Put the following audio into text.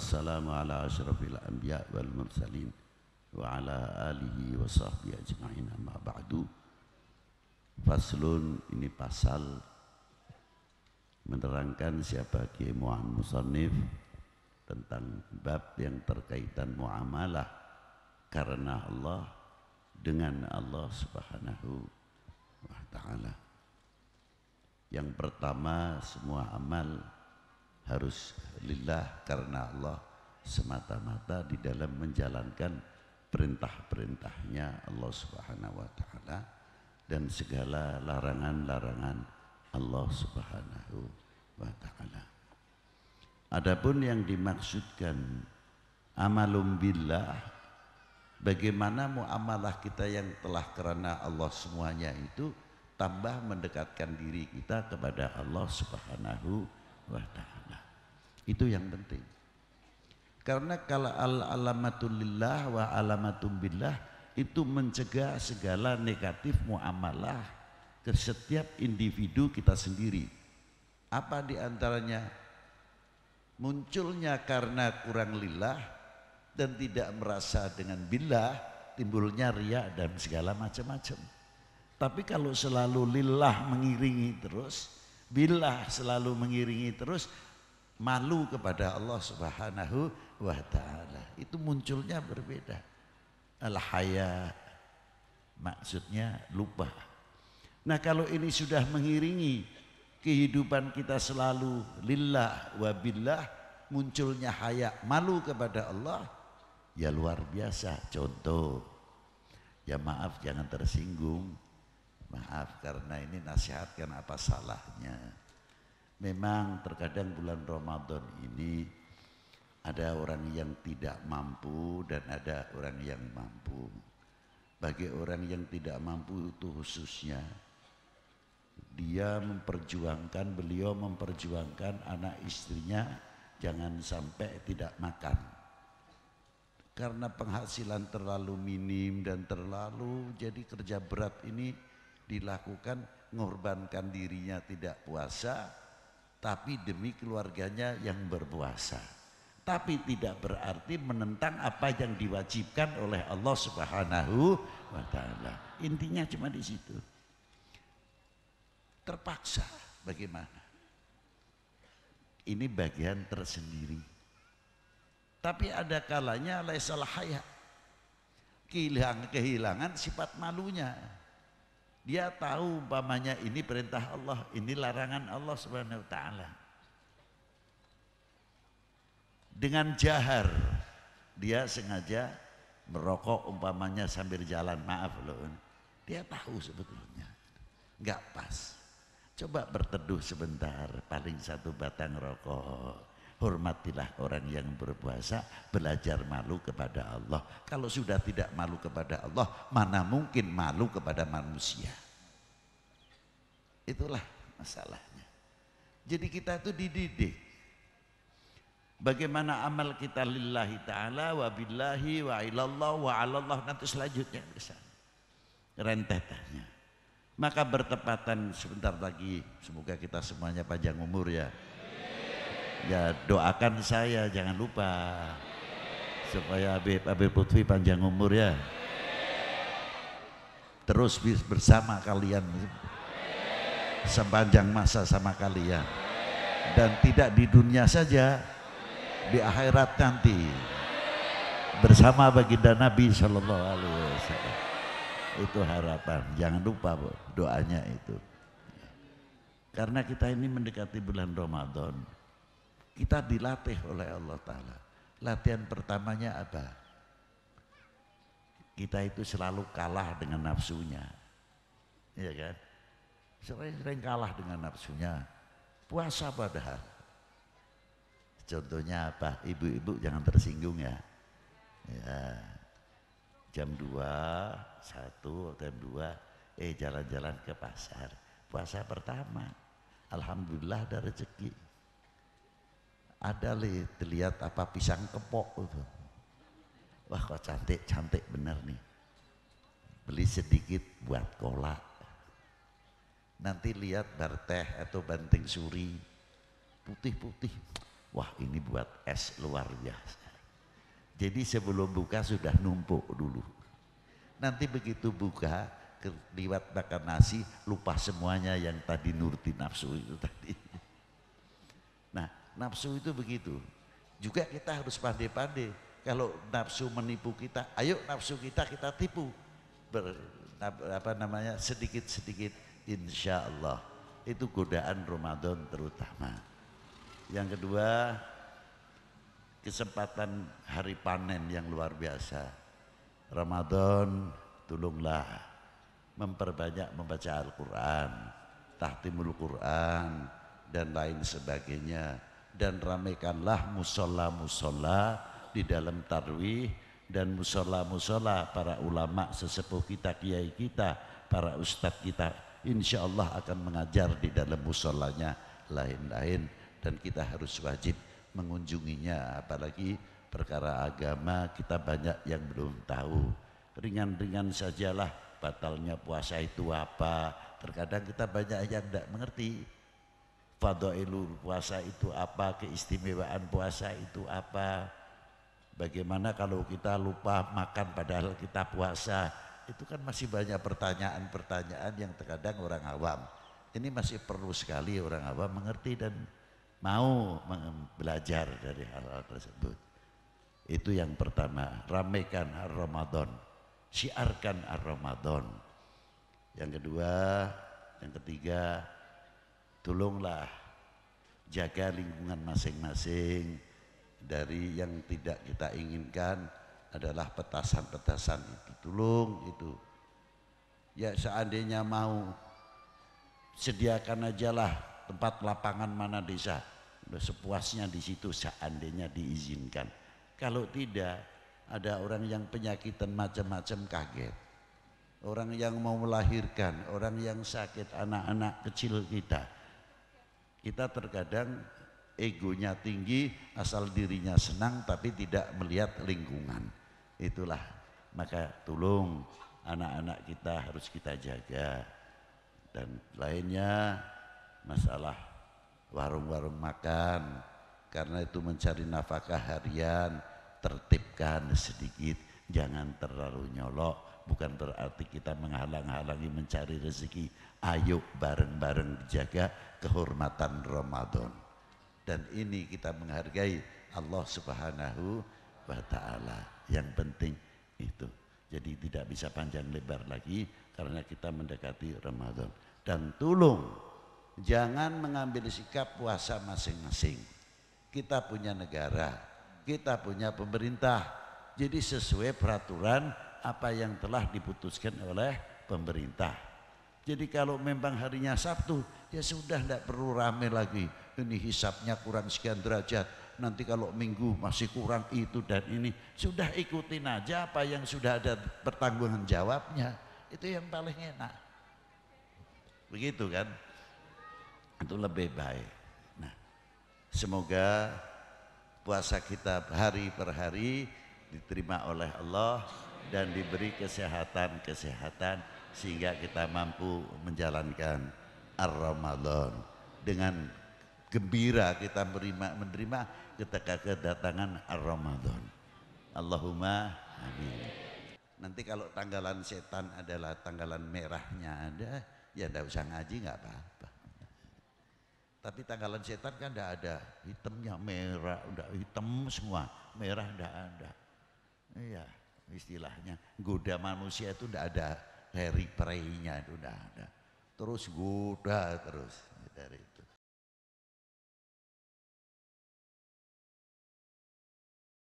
السلام على أشرف الأنبياء والمرسلين وعلى آله وصحبه أجمعين wa بعد فصل ini pasal menerangkan siapa Kiai Mu'an Musonif tentang bab yang terkaitan muamalah karena Allah dengan Allah subhanahu wa ta'ala yang pertama semua amal harus lillah karena Allah semata-mata di dalam menjalankan perintah-perintahnya Allah Subhanahu wa taala dan segala larangan-larangan Allah Subhanahu wa taala. Adapun yang dimaksudkan amalum billah bagaimana muamalah kita yang telah karena Allah semuanya itu tambah mendekatkan diri kita kepada Allah Subhanahu wa taala. Itu yang penting. Karena kalau al-alamatul wa alamatum billah itu mencegah segala negatif muamalah ke setiap individu kita sendiri. Apa diantaranya? Munculnya karena kurang lillah dan tidak merasa dengan billah timbulnya ria dan segala macam-macam. Tapi kalau selalu lillah mengiringi terus, billah selalu mengiringi terus, malu kepada Allah Subhanahu wa taala. Itu munculnya berbeda. Al-haya maksudnya lupa. Nah, kalau ini sudah mengiringi kehidupan kita selalu lillah wa billah munculnya haya malu kepada Allah ya luar biasa contoh ya maaf jangan tersinggung maaf karena ini nasihatkan apa salahnya Memang terkadang bulan Ramadan ini ada orang yang tidak mampu dan ada orang yang mampu. Bagi orang yang tidak mampu itu khususnya dia memperjuangkan, beliau memperjuangkan anak istrinya jangan sampai tidak makan. Karena penghasilan terlalu minim dan terlalu jadi kerja berat ini dilakukan mengorbankan dirinya tidak puasa tapi demi keluarganya yang berpuasa. Tapi tidak berarti menentang apa yang diwajibkan oleh Allah Subhanahu wa taala. Intinya cuma di situ. Terpaksa bagaimana? Ini bagian tersendiri. Tapi ada kalanya laisal Kehilangan, kehilangan sifat malunya dia tahu umpamanya ini perintah Allah, ini larangan Allah Subhanahu taala. Dengan jahar dia sengaja merokok umpamanya sambil jalan, maaf loh. Dia tahu sebetulnya. Enggak pas. Coba berteduh sebentar, paling satu batang rokok hormatilah orang yang berpuasa, belajar malu kepada Allah. Kalau sudah tidak malu kepada Allah, mana mungkin malu kepada manusia. Itulah masalahnya. Jadi kita itu dididik. Bagaimana amal kita lillahi ta'ala wa billahi wa ilallah wa alallah nanti selanjutnya ke Rentetannya. Maka bertepatan sebentar lagi semoga kita semuanya panjang umur ya. Ya doakan saya jangan lupa supaya Habib Habib Putri panjang umur ya. Terus bersama kalian sepanjang masa sama kalian dan tidak di dunia saja di akhirat nanti bersama baginda Nabi Shallallahu Alaihi Wasallam itu harapan jangan lupa doanya itu karena kita ini mendekati bulan Ramadan kita dilatih oleh Allah Ta'ala. Latihan pertamanya apa? Kita itu selalu kalah dengan nafsunya. Iya kan? Sering-sering kalah dengan nafsunya. Puasa padahal. Contohnya apa? Ibu-ibu jangan tersinggung ya. Ya. Jam 2, 1, jam 2, eh jalan-jalan ke pasar. Puasa pertama. Alhamdulillah ada rezeki ada li, dilihat apa pisang kepok itu. Wah kok cantik, cantik benar nih. Beli sedikit buat kolak. Nanti lihat bar teh atau banting suri. Putih-putih. Wah ini buat es luar biasa. Jadi sebelum buka sudah numpuk dulu. Nanti begitu buka, liwat makan nasi, lupa semuanya yang tadi nuruti nafsu itu tadi. Nafsu itu begitu. Juga kita harus pandai-pandai. Kalau nafsu menipu kita, ayo nafsu kita kita tipu. Ber, apa namanya sedikit-sedikit insya Allah itu godaan Ramadan terutama yang kedua kesempatan hari panen yang luar biasa Ramadan tolonglah memperbanyak membaca Al-Quran tahtimul Quran dan lain sebagainya dan ramaikanlah musola-musola di dalam tarwih dan musola-musola para ulama sesepuh kita, kiai kita, para ustadz kita. Insya Allah akan mengajar di dalam musolanya lain-lain dan kita harus wajib mengunjunginya apalagi perkara agama kita banyak yang belum tahu ringan-ringan sajalah batalnya puasa itu apa terkadang kita banyak yang tidak mengerti fadailul puasa itu apa, keistimewaan puasa itu apa. Bagaimana kalau kita lupa makan padahal kita puasa? Itu kan masih banyak pertanyaan-pertanyaan yang terkadang orang awam. Ini masih perlu sekali orang awam mengerti dan mau belajar dari hal-hal tersebut. Itu yang pertama, ramekan Ramadan, siarkan Ramadan. Yang kedua, yang ketiga, tolonglah jaga lingkungan masing-masing dari yang tidak kita inginkan adalah petasan-petasan itu tolong itu ya seandainya mau sediakan ajalah tempat lapangan mana desa sepuasnya di situ seandainya diizinkan kalau tidak ada orang yang penyakitan macam-macam kaget orang yang mau melahirkan orang yang sakit anak-anak kecil kita kita terkadang egonya tinggi, asal dirinya senang tapi tidak melihat lingkungan. Itulah maka tolong anak-anak kita harus kita jaga. Dan lainnya masalah warung-warung makan karena itu mencari nafkah harian tertibkan sedikit jangan terlalu nyolok bukan berarti kita menghalang-halangi mencari rezeki ayo bareng-bareng jaga kehormatan Ramadan dan ini kita menghargai Allah subhanahu wa ta'ala yang penting itu jadi tidak bisa panjang lebar lagi karena kita mendekati Ramadan dan tolong jangan mengambil sikap puasa masing-masing kita punya negara kita punya pemerintah jadi sesuai peraturan apa yang telah diputuskan oleh pemerintah. Jadi kalau memang harinya Sabtu, ya sudah tidak perlu rame lagi. Ini hisapnya kurang sekian derajat. Nanti kalau minggu masih kurang itu dan ini. Sudah ikutin aja apa yang sudah ada pertanggungan jawabnya. Itu yang paling enak. Begitu kan? Itu lebih baik. Nah, semoga puasa kita hari per hari diterima oleh Allah dan diberi kesehatan-kesehatan sehingga kita mampu menjalankan ramadan dengan gembira kita menerima, menerima ketika kedatangan ramadan Allahumma amin nanti kalau tanggalan setan adalah tanggalan merahnya ada ya tidak usah ngaji nggak apa-apa tapi tanggalan setan kan enggak ada hitamnya merah udah hitam semua merah tidak ada iya istilahnya goda manusia itu tidak ada dari Prey-nya itu tidak ada terus goda terus dari